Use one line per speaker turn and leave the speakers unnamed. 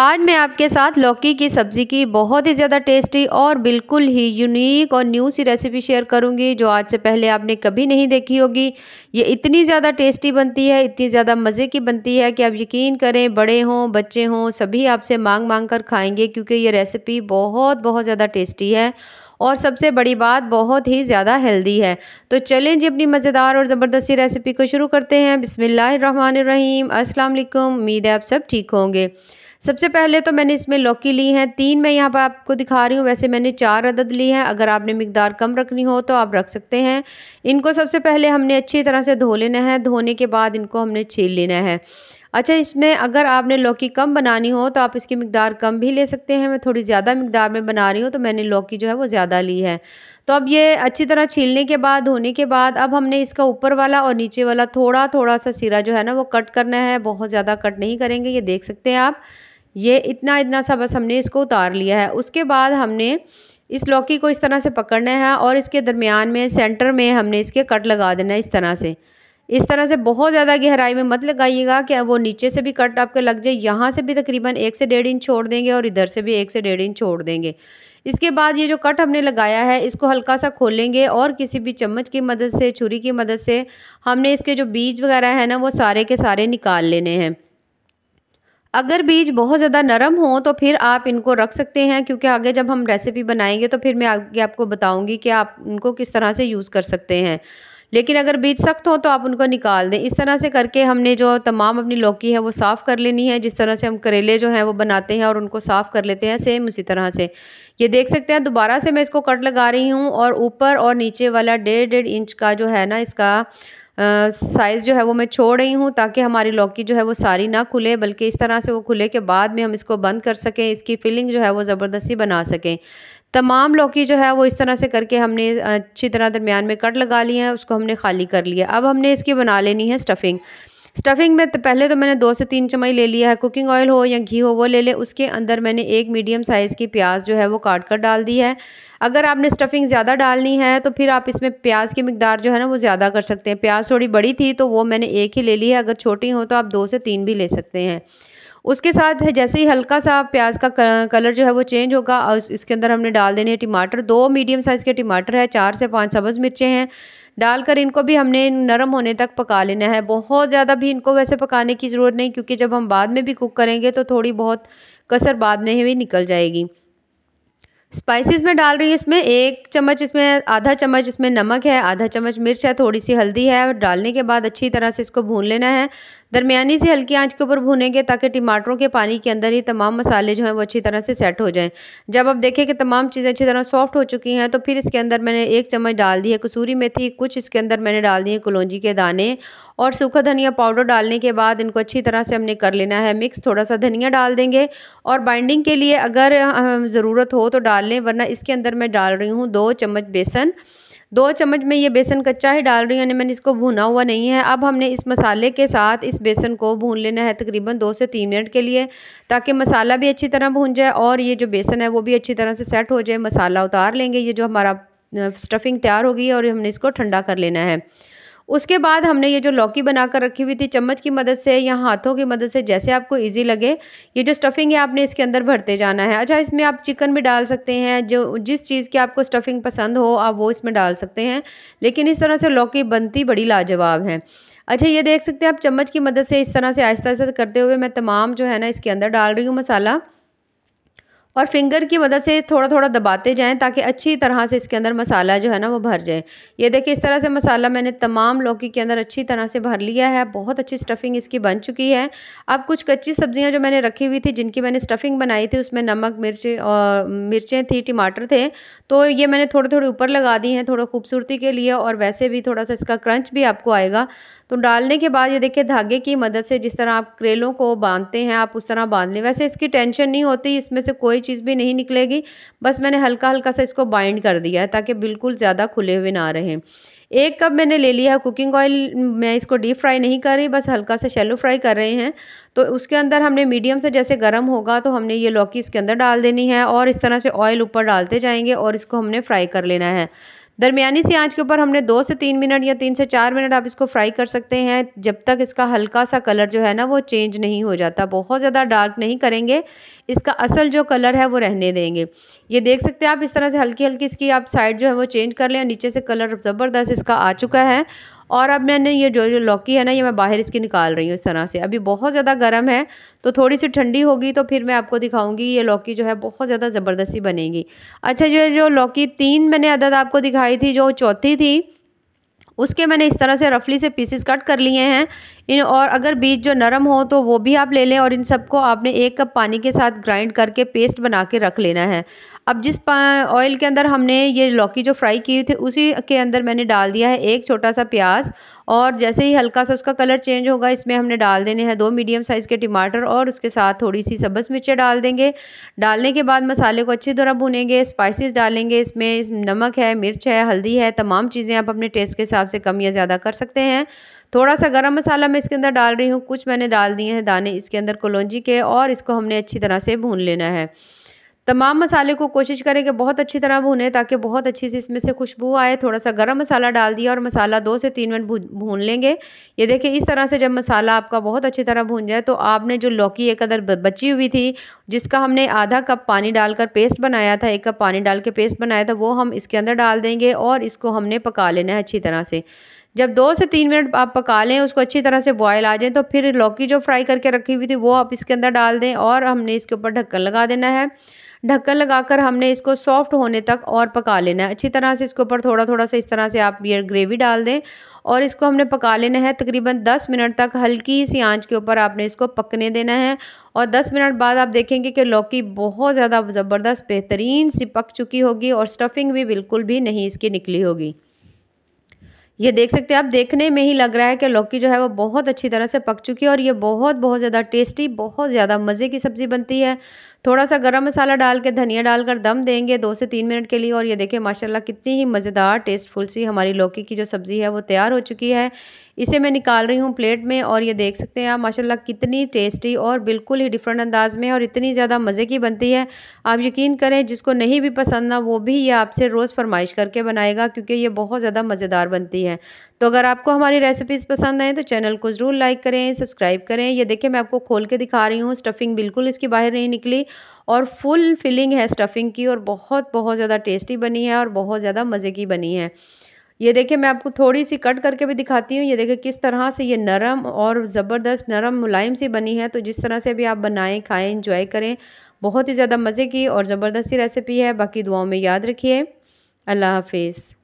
आज मैं आपके साथ लौकी की सब्ज़ी की बहुत ही ज़्यादा टेस्टी और बिल्कुल ही यूनिक और न्यू सी रेसिपी शेयर करूंगी जो आज से पहले आपने कभी नहीं देखी होगी ये इतनी ज़्यादा टेस्टी बनती है इतनी ज़्यादा मज़े की बनती है कि आप यकीन करें बड़े हों बच्चे हों सभी आपसे मांग मांग कर खाएँगे क्योंकि ये रेसिपी बहुत बहुत ज़्यादा टेस्टी है और सबसे बड़ी बात बहुत ही ज़्यादा हेल्दी है तो चलें जी अपनी मज़ेदार और ज़बरदस्ती रेसिपी को शुरू करते हैं बिसमिल्लर अस्सलाम वालेकुम उम्मीद है आप सब ठीक होंगे सबसे पहले तो मैंने इसमें लौकी ली है तीन मैं यहाँ पर आपको दिखा रही हूँ वैसे मैंने चार अदद ली है अगर आपने मकदार कम रखनी हो तो आप रख सकते हैं इनको सबसे पहले हमने अच्छी तरह से धो लेना है धोने के बाद इनको हमने छील लेना है अच्छा इसमें अगर आपने लौकी कम बनानी हो तो आप इसकी मकदार कम भी ले सकते हैं मैं थोड़ी ज़्यादा मकदार में बना रही हूँ तो मैंने लौकी जो है वो ज़्यादा ली है तो अब ये अच्छी तरह छीलने के बाद धोने के बाद अब हमने इसका ऊपर वाला और नीचे वाला थोड़ा थोड़ा सा सिरा जो है ना वो कट करना है बहुत ज़्यादा कट नहीं करेंगे ये देख सकते हैं आप ये इतना इतना सा बस हमने इसको उतार लिया है उसके बाद हमने इस लौकी को इस तरह से पकड़ना है और इसके दरमियान में सेंटर में हमने इसके कट लगा देना है इस तरह से इस तरह से बहुत ज़्यादा गहराई में मत लगाइएगा कि वो नीचे से भी कट आपके लग जाए यहाँ से भी तकरीबन एक से डेढ़ इंच छोड़ देंगे और इधर से भी एक से डेढ़ इंच छोड़ देंगे इसके बाद ये जो कट हमने लगाया है इसको हल्का सा खोलेंगे और किसी भी चम्मच की मदद से छुरी की मदद से हमने इसके जो बीज वगैरह है ना वो सारे के सारे निकाल लेने हैं अगर बीज बहुत ज़्यादा नरम हो तो फिर आप इनको रख सकते हैं क्योंकि आगे जब हम रेसिपी बनाएंगे तो फिर मैं आगे आपको बताऊंगी कि आप इनको किस तरह से यूज़ कर सकते हैं लेकिन अगर बीज सख्त हो तो आप उनको निकाल दें इस तरह से करके हमने जो तमाम अपनी लौकी है वो साफ़ कर लेनी है जिस तरह से हम करेले जो हैं वो बनाते हैं और उनको साफ़ कर लेते हैं सेम उसी तरह से ये देख सकते हैं दोबारा से मैं इसको कट लगा रही हूँ और ऊपर और नीचे वाला डेढ़ डेढ़ इंच का जो है ना इसका साइज़ जो है वो मैं छोड़ रही हूँ ताकि हमारी लौकी जो है वो सारी ना खुले बल्कि इस तरह से वो खुले के बाद में हम इसको बंद कर सकें इसकी फिलिंग जो है वो ज़बरदस्ती बना सकें तमाम लौकी जो है वो इस तरह से करके हमने अच्छी तरह दरमियान में कट लगा लिए हैं उसको हमने खाली कर लिया अब हमने इसकी बना लेनी है स्टफ़िंग स्टफिंग में तो पहले तो मैंने दो से तीन चम्मच ले लिया है कुकिंग ऑयल हो या घी हो वो ले लें उसके अंदर मैंने एक मीडियम साइज़ की प्याज जो है वो काट कर डाल दी है अगर आपने स्टफिंग ज़्यादा डालनी है तो फिर आप इसमें प्याज की मकदार जो है ना वो ज़्यादा कर सकते हैं प्याज थोड़ी बड़ी थी तो वो मैंने एक ही ले ली है अगर छोटी हो तो आप दो से तीन भी ले सकते हैं उसके साथ जैसे ही हल्का सा प्याज का कलर जो है वो चेंज होगा और इसके अंदर हमने डाल देने हैं टमाटर दो मीडियम साइज़ के टमाटर है चार से पाँच सब्ज़ मिर्चें हैं डालकर इनको भी हमने नरम होने तक पका लेना है बहुत ज़्यादा भी इनको वैसे पकाने की ज़रूरत नहीं क्योंकि जब हम बाद में भी कुक करेंगे तो थोड़ी बहुत कसर बाद में ही निकल जाएगी स्पाइसेस में डाल रही हूँ इसमें एक चम्मच इसमें आधा चम्मच इसमें नमक है आधा चम्मच मिर्च है थोड़ी सी हल्दी है और डालने के बाद अच्छी तरह से इसको भून लेना है दरमियानी से हल्की आंच के ऊपर भूनेंगे ताकि टमाटरों के पानी के अंदर ही तमाम मसाले जो हैं वो अच्छी तरह से सेट हो जाएँ जब आप देखें कि तमाम चीज़ें अच्छी तरह सॉफ्ट हो चुकी हैं तो फिर इसके अंदर मैंने एक चम्मच डाल दी है कसूरी मेथी कुछ इसके अंदर मैंने डाल दी है कलौजी के दाने और सूखा धनिया पाउडर डालने के बाद इनको अच्छी तरह से हमने कर लेना है मिक्स थोड़ा सा धनिया डाल देंगे और बाइंडिंग के लिए अगर ज़रूरत हो तो डाल लें वरना इसके अंदर मैं डाल रही हूँ दो चम्मच बेसन दो चम्मच में ये बेसन कच्चा ही डाल रही हूँ यानी मैंने इसको भुना हुआ नहीं है अब हमने इस मसाले के साथ इस बेसन को भून लेना है तकरीबन दो से तीन मिनट के लिए ताकि मसाला भी अच्छी तरह भून जाए और ये जो बेसन है वो भी अच्छी तरह से सेट हो जाए मसाला उतार लेंगे ये जो हमारा स्टफिंग तैयार होगी और हमने इसको ठंडा कर लेना है उसके बाद हमने ये जो लौकी बना कर रखी हुई थी चम्मच की मदद से या हाथों की मदद से जैसे आपको ईजी लगे ये जो स्टफिंग है आपने इसके अंदर भरते जाना है अच्छा इसमें आप चिकन भी डाल सकते हैं जो जिस चीज़ की आपको स्टफिंग पसंद हो आप वो इसमें डाल सकते हैं लेकिन इस तरह से लौकी बनती बड़ी लाजवाब है अच्छा ये देख सकते हैं आप चम्मच की मदद से इस तरह से आहिस्ता आहिस्ता करते हुए मैं तमाम जो है ना इसके अंदर डाल रही हूँ मसाला और फिंगर की मदद से थोड़ा थोड़ा दबाते जाएं ताकि अच्छी तरह से इसके अंदर मसाला जो है ना वो भर जाए ये देखिए इस तरह से मसाला मैंने तमाम लौकी के अंदर अच्छी तरह से भर लिया है बहुत अच्छी स्टफ़िंग इसकी बन चुकी है अब कुछ कच्ची सब्जियां जो मैंने रखी हुई थी जिनकी मैंने स्टफ़िंग बनाई थी उसमें नमक मिर्च और मिर्चें थी टमाटर थे तो ये मैंने थोड़े थोड़े ऊपर लगा दी हैं थोड़ा खूबसूरती के लिए और वैसे भी थोड़ा सा इसका क्रंच भी आपको आएगा तो डालने के बाद ये देखिए धागे की मदद से जिस तरह आप करेलों को बांधते हैं आप उस तरह बांध लें वैसे इसकी टेंशन नहीं होती इसमें से कोई वाली चीज़ भी नहीं निकलेगी बस मैंने हल्का हल्का सा इसको बाइंड कर दिया है ताकि बिल्कुल ज़्यादा खुले हुए ना रहें एक कप मैंने ले लिया है कुकिंग ऑयल मैं इसको डीप फ्राई नहीं कर रही बस हल्का सा शेलो फ्राई कर रहे हैं तो उसके अंदर हमने मीडियम से जैसे गर्म होगा तो हमने ये लौकी इसके अंदर डाल देनी है और इस तरह से ऑयल ऊपर डालते जाएंगे और इसको हमने फ्राई कर लेना है दरमियानी सी आंच के ऊपर हमने दो से तीन मिनट या तीन से चार मिनट आप इसको फ्राई कर सकते हैं जब तक इसका हल्का सा कलर जो है ना वो चेंज नहीं हो जाता बहुत ज़्यादा डार्क नहीं करेंगे इसका असल जो कलर है वो रहने देंगे ये देख सकते हैं आप इस तरह से हल्की हल्की इसकी आप साइड जो है वो चेंज कर लें नीचे से कलर ज़बरदस्त इसका आ चुका है और अब मैंने ये जो जो लौकी है ना ये मैं बाहर इसकी निकाल रही हूँ इस तरह से अभी बहुत ज़्यादा गर्म है तो थोड़ी सी ठंडी होगी तो फिर मैं आपको दिखाऊंगी ये लौकी जो है बहुत ज़्यादा ज़बरदस्ती बनेगी अच्छा जो जो लौकी तीन मैंने अदद आपको दिखाई थी जो चौथी थी उसके मैंने इस तरह से रफली से पीसेस कट कर लिए हैं इन और अगर बीज जो नरम हो तो वो भी आप ले लें और इन सबको आपने एक कप पानी के साथ ग्राइंड करके पेस्ट बना के रख लेना है अब जिस ऑयल के अंदर हमने ये लौकी जो फ्राई की हुई थी उसी के अंदर मैंने डाल दिया है एक छोटा सा प्याज और जैसे ही हल्का सा उसका कलर चेंज होगा इसमें हमने डाल देने हैं दो मीडियम साइज़ के टमाटर और उसके साथ थोड़ी सी सब्ज़ मिर्चें डाल देंगे डालने के बाद मसाले को अच्छी तरह भुनेंगे स्पाइसेस डालेंगे इसमें नमक है मिर्च है हल्दी है तमाम चीज़ें आप अपने टेस्ट के हिसाब से कम या ज़्यादा कर सकते हैं थोड़ा सा गरम मसाला मैं इसके अंदर डाल रही हूँ कुछ मैंने डाल दिए हैं दाने इसके अंदर कलौजी के और इसको हमने अच्छी तरह से भून लेना है तमाम मसाले को कोशिश करें कि बहुत अच्छी तरह भूने ताकि बहुत अच्छी से इसमें से खुशबू आए थोड़ा सा गरम मसाला डाल दिया और मसाला दो से तीन मिनट भून लेंगे ये देखिए इस तरह से जब मसाला आपका बहुत अच्छी तरह भून जाए तो आपने जो लौकी एक अदर बची हुई थी जिसका हमने आधा कप पानी डालकर पेस्ट बनाया था एक कप पानी डाल के पेस्ट बनाया था वो हम इसके अंदर डाल देंगे और इसको हमने पका लेना है अच्छी तरह से जब दो से तीन मिनट आप पका लें उसको अच्छी तरह से बॉयल आ जाए तो फिर लौकी जो फ्राई करके रखी हुई थी वो आप इसके अंदर डाल दें और हमने इसके ऊपर ढक्कन लगा देना है ढक्कन लगाकर हमने इसको सॉफ्ट होने तक और पका लेना है अच्छी तरह से इसके ऊपर थोड़ा थोड़ा सा इस तरह से आप ये ग्रेवी डाल दें और इसको हमने पका लेना है तकरीबन 10 मिनट तक हल्की सी आंच के ऊपर आपने इसको पकने देना है और 10 मिनट बाद आप देखेंगे कि लौकी बहुत ज़्यादा ज़बरदस्त बेहतरीन सी पक चुकी होगी और स्टफिंग भी बिल्कुल भी नहीं इसकी निकली होगी ये देख सकते हैं आप देखने में ही लग रहा है कि लौकी जो है वो बहुत अच्छी तरह से पक चुकी है और ये बहुत बहुत ज़्यादा टेस्टी बहुत ज़्यादा मज़े की सब्ज़ी बनती है थोड़ा सा गरम मसाला डाल के धनिया डालकर दम देंगे दो से तीन मिनट के लिए और ये देखिए माशाल्लाह कितनी ही मज़ेदार टेस्टफुल सी हमारी लौकी की जो सब्ज़ी है वो तैयार हो चुकी है इसे मैं निकाल रही हूँ प्लेट में और ये देख सकते हैं आप माशाल्लाह कितनी टेस्टी और बिल्कुल ही डिफरेंट अंदाज में और इतनी ज़्यादा मज़े की बनती है आप यकीन करें जिसको नहीं भी पसंद ना वो भी ये आपसे रोज़ फरमाइश करके बनाएगा क्योंकि ये बहुत ज़्यादा मज़ेदार बनती है तो अगर आपको हमारी रेसिपीज़ पसंद आएँ तो चैनल को ज़रूर लाइक करें सब्सक्राइब करें ये देखें मैं आपको खोल के दिखा रही हूँ स्टफिंग बिल्कुल इसकी बाहर नहीं निकली और फुल फिलिंग है स्टफिंग की और बहुत बहुत ज़्यादा टेस्टी बनी है और बहुत ज़्यादा मज़े की बनी है ये देखिए मैं आपको थोड़ी सी कट करके भी दिखाती हूँ ये देखिए किस तरह से ये नरम और ज़बरदस्त नरम मुलायम सी बनी है तो जिस तरह से भी आप बनाएं खाएं इंजॉय करें बहुत ही ज़्यादा मज़े की और ज़बरदस्ती रेसिपी है बाकी दुआओं में याद रखिए अल्लाह हाफिज़